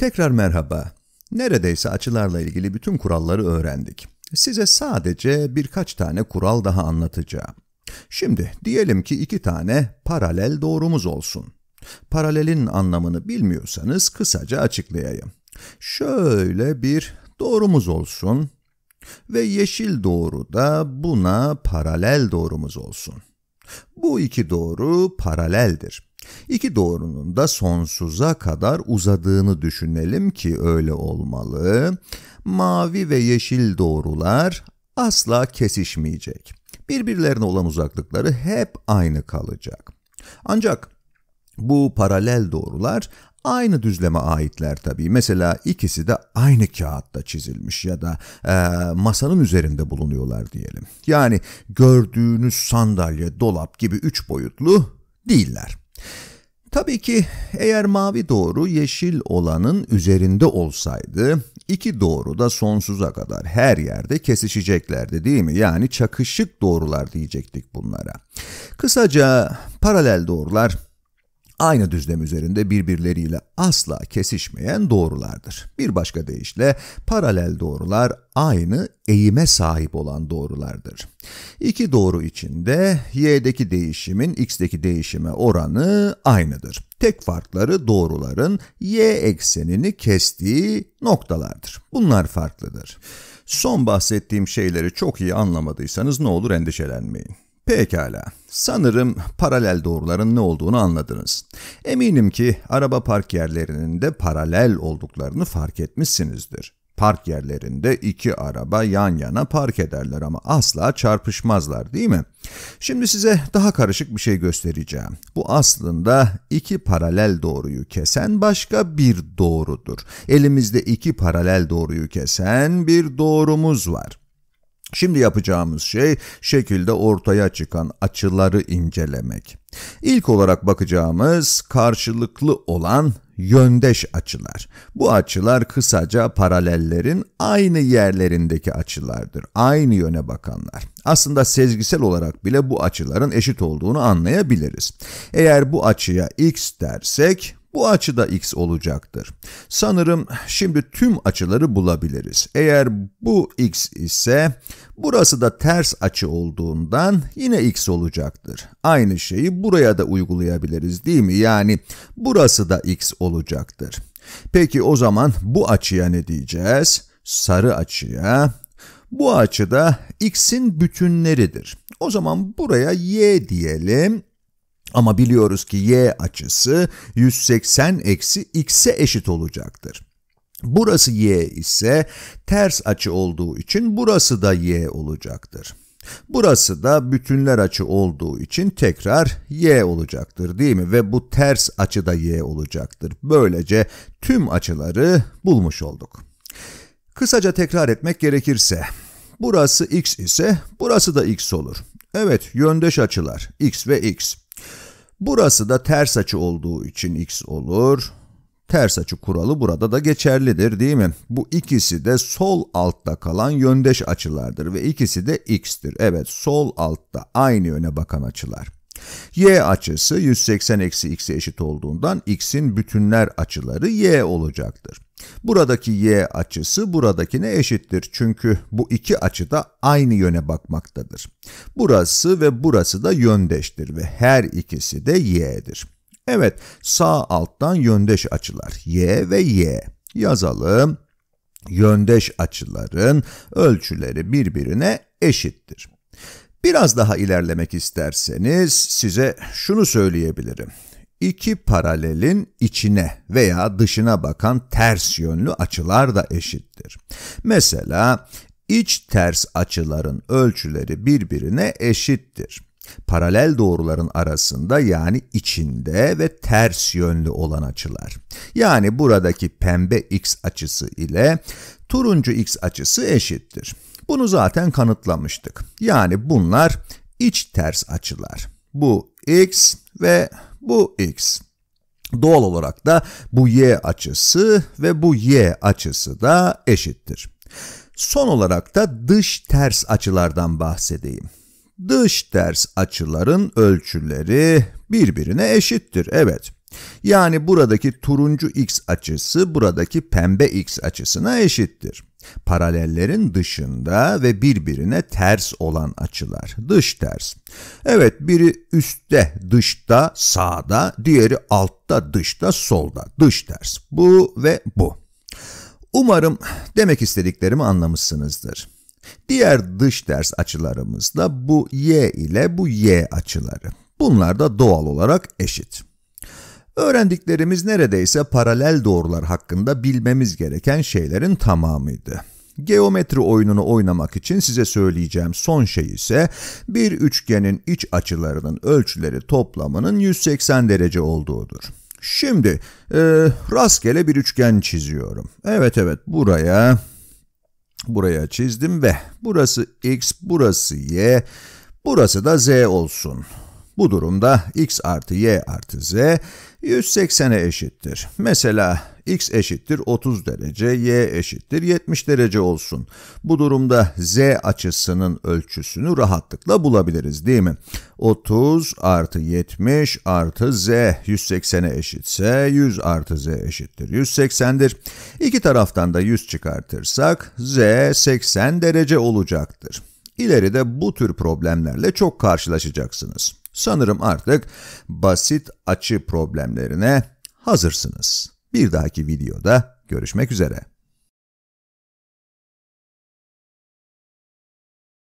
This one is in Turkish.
Tekrar merhaba. Neredeyse açılarla ilgili bütün kuralları öğrendik. Size sadece birkaç tane kural daha anlatacağım. Şimdi diyelim ki iki tane paralel doğrumuz olsun. Paralelin anlamını bilmiyorsanız kısaca açıklayayım. Şöyle bir doğrumuz olsun ve yeşil doğru da buna paralel doğrumuz olsun. Bu iki doğru paraleldir. İki doğrunun da sonsuza kadar uzadığını düşünelim ki öyle olmalı. Mavi ve yeşil doğrular asla kesişmeyecek. Birbirlerine olan uzaklıkları hep aynı kalacak. Ancak bu paralel doğrular aynı düzleme aitler tabii. Mesela ikisi de aynı kağıtta çizilmiş ya da e, masanın üzerinde bulunuyorlar diyelim. Yani gördüğünüz sandalye, dolap gibi üç boyutlu değiller. Tabii ki eğer mavi doğru yeşil olanın üzerinde olsaydı iki doğru da sonsuza kadar her yerde kesişeceklerdi değil mi? Yani çakışık doğrular diyecektik bunlara. Kısaca paralel doğrular aynı düzlem üzerinde birbirleriyle asla kesişmeyen doğrulardır. Bir başka deyişle paralel doğrular aynı eğime sahip olan doğrulardır. İki doğru içinde y'deki değişimin x'deki değişime oranı aynıdır. Tek farkları doğruların y eksenini kestiği noktalardır. Bunlar farklıdır. Son bahsettiğim şeyleri çok iyi anlamadıysanız ne olur endişelenmeyin. Pekala. Sanırım paralel doğruların ne olduğunu anladınız. Eminim ki araba park yerlerinin de paralel olduklarını fark etmişsinizdir. Park yerlerinde iki araba yan yana park ederler ama asla çarpışmazlar değil mi? Şimdi size daha karışık bir şey göstereceğim. Bu aslında iki paralel doğruyu kesen başka bir doğrudur. Elimizde iki paralel doğruyu kesen bir doğrumuz var. Şimdi yapacağımız şey şekilde ortaya çıkan açıları incelemek. İlk olarak bakacağımız karşılıklı olan yöndeş açılar. Bu açılar kısaca paralellerin aynı yerlerindeki açılardır. Aynı yöne bakanlar. Aslında sezgisel olarak bile bu açıların eşit olduğunu anlayabiliriz. Eğer bu açıya x dersek bu açıda x olacaktır. Sanırım şimdi tüm açıları bulabiliriz. Eğer bu x ise burası da ters açı olduğundan yine x olacaktır. Aynı şeyi buraya da uygulayabiliriz değil mi? Yani burası da x olacaktır. Peki o zaman bu açıya ne diyeceğiz? Sarı açıya. Bu açıda x'in bütünleridir. O zaman buraya y diyelim. Ama biliyoruz ki y açısı 180 eksi x'e eşit olacaktır. Burası y ise ters açı olduğu için burası da y olacaktır. Burası da bütünler açı olduğu için tekrar y olacaktır değil mi? Ve bu ters açı da y olacaktır. Böylece tüm açıları bulmuş olduk. Kısaca tekrar etmek gerekirse, burası x ise burası da x olur. Evet, yöndeş açılar x ve x. Burası da ters açı olduğu için x olur. Ters açı kuralı burada da geçerlidir değil mi? Bu ikisi de sol altta kalan yöndeş açılardır ve ikisi de x'tir. Evet sol altta aynı yöne bakan açılar. y açısı 180 eksi x'e eşit olduğundan x'in bütünler açıları y olacaktır. Buradaki y açısı buradakine eşittir çünkü bu iki açı da aynı yöne bakmaktadır. Burası ve burası da yöndeştir ve her ikisi de y'dir. Evet, sağ alttan yöndeş açılar y ve y. Yazalım. Yöndeş açıların ölçüleri birbirine eşittir. Biraz daha ilerlemek isterseniz size şunu söyleyebilirim. İki paralelin içine veya dışına bakan ters yönlü açılar da eşittir. Mesela iç ters açıların ölçüleri birbirine eşittir. Paralel doğruların arasında yani içinde ve ters yönlü olan açılar. Yani buradaki pembe x açısı ile turuncu x açısı eşittir. Bunu zaten kanıtlamıştık. Yani bunlar iç ters açılar. Bu x ve bu x. Doğal olarak da bu y açısı ve bu y açısı da eşittir. Son olarak da dış ters açılardan bahsedeyim. Dış ters açıların ölçüleri birbirine eşittir, evet. Yani buradaki turuncu x açısı buradaki pembe x açısına eşittir. Paralellerin dışında ve birbirine ters olan açılar. Dış ters. Evet biri üstte dışta sağda, diğeri altta dışta solda. Dış ters. Bu ve bu. Umarım demek istediklerimi anlamışsınızdır. Diğer dış ters açılarımız da bu y ile bu y açıları. Bunlar da doğal olarak eşit. Öğrendiklerimiz neredeyse paralel doğrular hakkında bilmemiz gereken şeylerin tamamıydı. Geometri oyununu oynamak için size söyleyeceğim son şey ise bir üçgenin iç açılarının ölçüleri toplamının 180 derece olduğudur. Şimdi e, rastgele bir üçgen çiziyorum. Evet evet buraya buraya çizdim ve burası x, burası y, burası da z olsun. Bu durumda x artı y artı z 180'e eşittir. Mesela x eşittir 30 derece, y eşittir 70 derece olsun. Bu durumda z açısının ölçüsünü rahatlıkla bulabiliriz değil mi? 30 artı 70 artı z 180'e eşitse 100 artı z eşittir 180'dir. İki taraftan da 100 çıkartırsak z 80 derece olacaktır. İleride bu tür problemlerle çok karşılaşacaksınız. Sanırım artık basit açı problemlerine hazırsınız. Bir dahaki videoda görüşmek üzere.